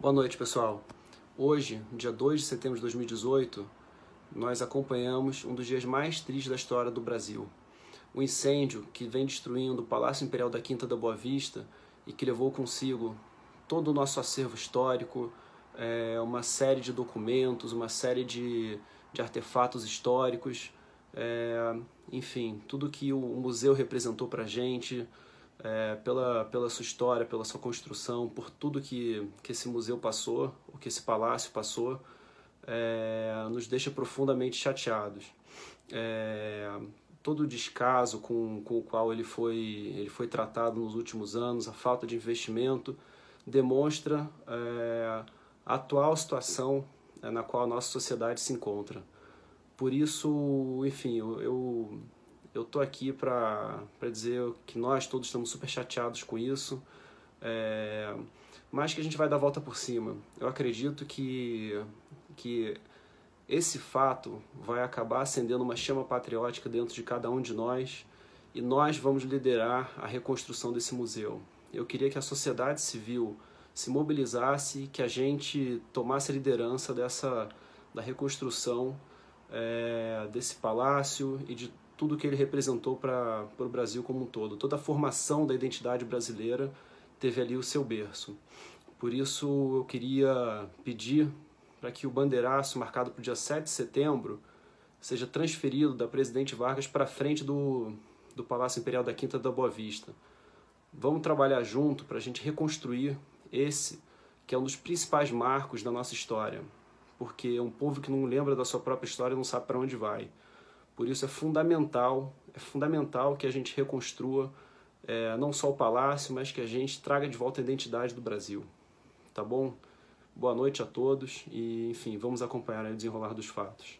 Boa noite, pessoal. Hoje, dia 2 de setembro de 2018, nós acompanhamos um dos dias mais tristes da história do Brasil. O um incêndio que vem destruindo o Palácio Imperial da Quinta da Boa Vista e que levou consigo todo o nosso acervo histórico, é, uma série de documentos, uma série de, de artefatos históricos, é, enfim, tudo que o museu representou para a gente, é, pela, pela sua história, pela sua construção, por tudo que, que esse museu passou, o que esse palácio passou, é, nos deixa profundamente chateados. É, todo o descaso com, com o qual ele foi, ele foi tratado nos últimos anos, a falta de investimento, demonstra é, a atual situação é, na qual a nossa sociedade se encontra. Por isso, enfim, eu eu tô aqui para dizer que nós todos estamos super chateados com isso, é, mas que a gente vai dar a volta por cima. Eu acredito que, que esse fato vai acabar acendendo uma chama patriótica dentro de cada um de nós e nós vamos liderar a reconstrução desse museu. Eu queria que a sociedade civil se mobilizasse, que a gente tomasse a liderança dessa da reconstrução é, desse palácio e de tudo que ele representou para o Brasil como um todo. Toda a formação da identidade brasileira teve ali o seu berço. Por isso eu queria pedir para que o bandeiraço marcado para o dia 7 de setembro seja transferido da Presidente Vargas para frente do, do Palácio Imperial da Quinta da Boa Vista. Vamos trabalhar junto para a gente reconstruir esse, que é um dos principais marcos da nossa história, porque um povo que não lembra da sua própria história não sabe para onde vai. Por isso é fundamental, é fundamental que a gente reconstrua é, não só o palácio, mas que a gente traga de volta a identidade do Brasil. Tá bom? Boa noite a todos e, enfim, vamos acompanhar o desenrolar dos fatos.